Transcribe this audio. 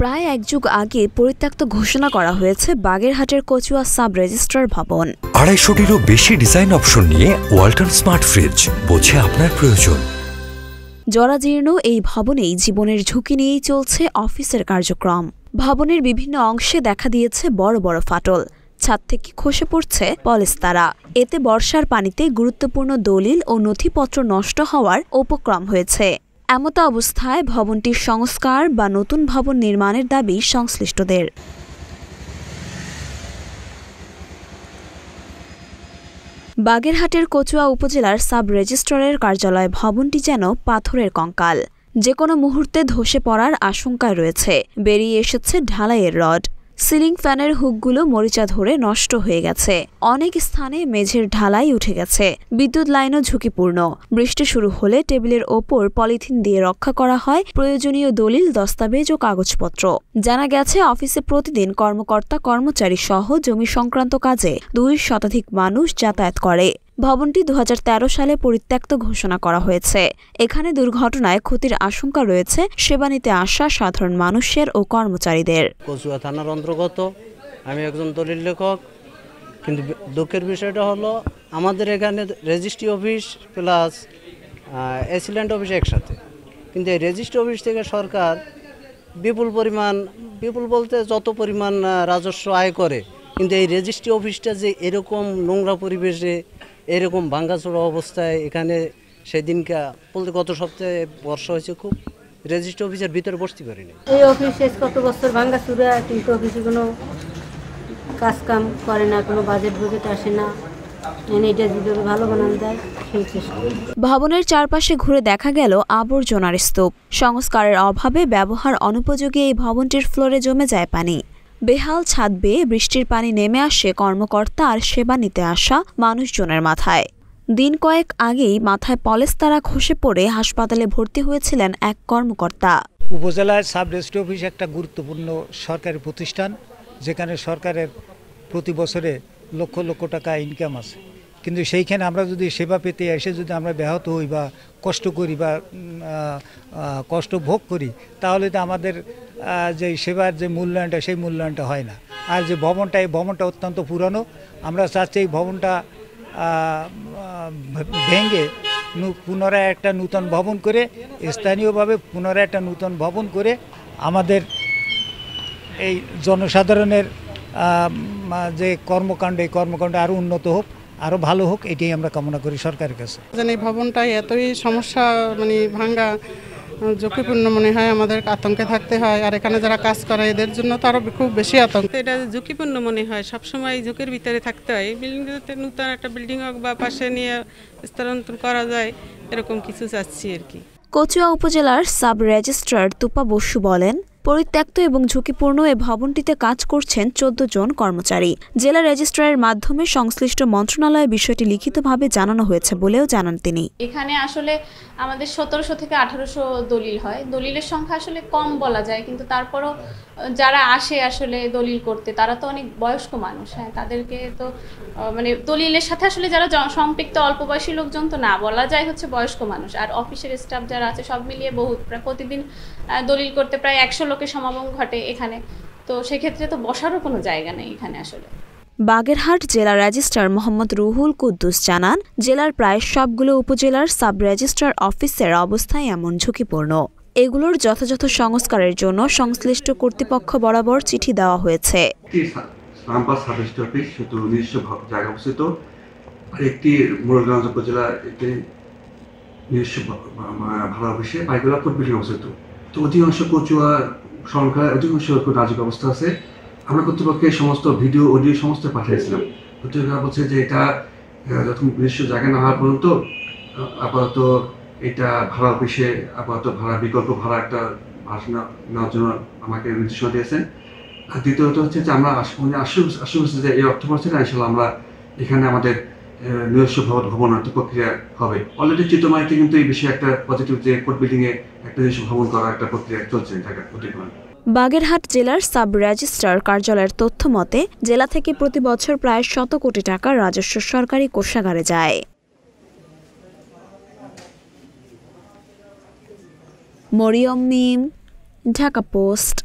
প্রায় এক যুগ আগে পরিত্যক্ত ঘোষণা করা হয়েছে বাগেরহাটের কচুয়া সাব রেজিস্ট্রার ভবন আড়াইশোটিরও বেশি ডিজাইন অপশন নিয়ে ওয়াল্টন স্মার্ট ফ্রিজ বোঝে আপনার প্রয়োজন জরাজীর্ণ এই ভবনেই জীবনের ঝুঁকি নিয়েই চলছে অফিসের কার্যক্রম ভবনের বিভিন্ন অংশে দেখা দিয়েছে বড় বড় ফাটল ছাদ থেকে খসে পড়ছে পলেস্তারা এতে বর্ষার পানিতে গুরুত্বপূর্ণ দলিল ও নথিপত্র নষ্ট হওয়ার উপক্রম হয়েছে এমতো অবস্থায় ভবনটির সংস্কার বা নতুন ভবন নির্মাণের দাবি সংশ্লিষ্টদের বাগেরহাটের কচুয়া উপজেলার সাব রেজিস্ট্রারের কার্যালয় ভবনটি যেন পাথরের কঙ্কাল যে কোনো মুহূর্তে ধসে পড়ার আশঙ্কায় রয়েছে বেরিয়ে এসেছে ঢালাইয়ের রড সিলিং ফ্যানের হুকগুলো মরিচা ধরে নষ্ট হয়ে গেছে অনেক স্থানে মেঝের ঢালাই উঠে গেছে বিদ্যুৎ লাইনও ঝুঁকিপূর্ণ বৃষ্টি শুরু হলে টেবিলের ওপর পলিথিন দিয়ে রক্ষা করা হয় প্রয়োজনীয় দলিল দস্তাবেজ ও কাগজপত্র জানা গেছে অফিসে প্রতিদিন কর্মকর্তা কর্মচারী সহ জমি সংক্রান্ত কাজে দুই শতাধিক মানুষ যাতায়াত করে ভবনটি দু সালে পরিত্যক্ত ঘোষণা করা হয়েছে এখানে দুর্ঘটনায় ক্ষতির আশঙ্কা রয়েছে সেবা নিতে আসা সাধারণ মানুষের ও কর্মচারীদের কচুয়া থানার অন্তর্গত আমি একজন দলিল লেখক কিন্তু দুঃখের বিষয়টা হলো আমাদের এখানে registry office plus accident office একসাথে কিন্তু এই রেজিস্ট্রি অফিস থেকে সরকার বিপুল পরিমাণ বিপুল বলতে যত পরিমাণ রাজস্ব আয় করে কিন্তু এই রেজিস্ট্রি অফিসটা যে এরকম নোংরা পরিবেশে এরকম ভাঙ্গাচোড়া অবস্থায় এখানে সেদিনকা বলতে গত সপ্তাহে বর্ষা হয়েছে খুব রেজিস্ট্রি অফিসের ভিতরে বসতে পারিনি এই অফিস শেষ কত বছর ভাঙ্গাচুরা কিন্তু অফিসে কোনো কাজ কাম করে না কোনো বাজেট বুজেট আসে না ভবনের চারপাশে ঘুরে দেখা গেল আবর্জনার স্তূপ সংস্কারের অভাবে ব্যবহার অনুপযোগী এই ভবনটির ফ্লোরে জমে যায় পানি বেহাল ছাদ বেয়ে বৃষ্টির পানি নেমে আসে কর্মকর্তা আর সেবা নিতে আসা মানুষজনের মাথায় দিন কয়েক আগেই মাথায় পলেস্তারা খসে পড়ে হাসপাতালে ভর্তি হয়েছিলেন এক কর্মকর্তা উপজেলায় সাব রেজিস্ট্রি অফিস একটা গুরুত্বপূর্ণ সরকারি প্রতিষ্ঠান যেখানে সরকারের প্রতি বছরে লক্ষ লক্ষ টাকা ইনকাম আছে কিন্তু সেইখানে আমরা যদি সেবা পেতে এসে যদি আমরা ব্যাহত হই বা কষ্ট করি বা কষ্ট ভোগ করি তাহলে তো আমাদের যে সেবার যে মূল্যায়নটা সেই মূল্যায়নটা হয় না আর যে ভবনটা এই ভবনটা অত্যন্ত পুরানো আমরা চাচ্ছি এই ভবনটা ভেঙে পুনরায় একটা নূতন ভবন করে স্থানীয়ভাবে পুনরায় একটা নূতন ভবন করে আমাদের এই জনসাধারণের যে কর্মকাণ্ড এই কর্মকাণ্ড আরও উন্নত হোক আরও ভালো হোক এটাই আমরা কামনা করি সরকারের কাছে এই ভবনটাই এতই সমস্যা মানে ভাঙ্গা ঝুঁকিপূর্ণ মনে হয় আমাদের আতঙ্কে থাকতে হয় আর এখানে যারা কাজ করে এদের জন্য তো আরও খুব বেশি আতঙ্ক এটা ঝুঁকিপূর্ণ মনে হয় সবসময় ঝুঁকির ভিতরে থাকতে হয় এই নতুন একটা বিল্ডিং হোক বা পাশে নিয়ে স্থানান্তর করা যায় এরকম কিছু চাচ্ছি আর কি কচুয়া উপজেলার সাব রেজিস্ট্রার তুপা বসু বলেন পরিত্যক্ত এবং ঝুঁকিপূর্ণ এ ভবনটিতে কাজ করছেন চোদ্দ জন কর্মচারী জেলা রেজিস্ট্রারের মাধ্যমে সংশ্লিষ্ট মন্ত্রণালয়ে বিষয়টি লিখিতভাবে জানানো হয়েছে বলেও জানান তিনি এখানে আসলে আমাদের সতেরোশো থেকে আঠারোশো দলিল হয় দলিলের সংখ্যা আসলে কম বলা যায় কিন্তু তারপরও যারা আসে আসলে দলিল করতে তারা তো অনেক বয়স্ক মানুষ হ্যাঁ তাদেরকে তো মানে দলিলের সাথে আসলে যারা সম্পৃক্ত অল্প বয়সী লোকজন তো না বলা যায় হচ্ছে বয়স্ক মানুষ আর অফিসের স্টাফ যারা আছে সব মিলিয়ে বহু প্রতিদিন দলিল করতে প্রায় একশো লোকের সমাগম ঘটে এখানে তো সেক্ষেত্রে তো বসারও কোনো জায়গা নেই এখানে আসলে বাগেরহাট জেলা রেজিস্ট্রার মোহাম্মদ রুহুল কুদ্দুস জানান জেলার প্রায় সবগুলো উপজেলার সাব রেজিস্ট্রার অফিসের অবস্থা এমন ঝুঁকিপূর্ণ এগুলোর যথাযথ সংস্কারের জন্য সংশ্লিষ্ট কর্তৃপক্ষ বরাবর চিঠি দেওয়া হয়েছে জায়গা অবস্থিত একটি মোরগঞ্জ উপজেলা একটি নিজস্ব ভাড়া অফিসে পাইকলা অবস্থিত তো অধিকাংশ কচুয়া সংখ্যা যখন সেরকম নাজুক অবস্থা আছে আমরা কর্তৃপক্ষের সমস্ত ভিডিও অডিও সমস্ত পাঠিয়েছিলাম কর্তৃপক্ষ বলছে যে এটা যখন নিজস্ব জায়গা না হওয়ার পর্যন্ত আপাতত এটা ভাড়া অফিসে আপাতত ভাড়া বিকল্প ভাড়া একটা ভাষণা নেওয়ার জন্য আমাকে নির্দেশনা দিয়েছেন আর দ্বিতীয়ত হচ্ছে যে আমরা আশু আশু যে এই অর্থ পাচ্ছি আসলে আমরা এখানে আমাদের নিজস্ব ভবন ভবনার্থ প্রক্রিয়া হবে অলরেডি চিত্রমাইতে কিন্তু এই বিষয়ে একটা পজিটিভ যে কোর্ট বিল্ডিং এ একটা নিজস্ব ভবন করার একটা প্রক্রিয়া চলছে ঢাকা প্রতিক্রমণ বাগেরহাট জেলার সাব রেজিস্ট্রার কার্যালয়ের তথ্য মতে জেলা থেকে প্রতি বছর প্রায় শত কোটি টাকা রাজস্ব সরকারি কোষাগারে যায় মরিয়ম মিম ঢাকা পোস্ট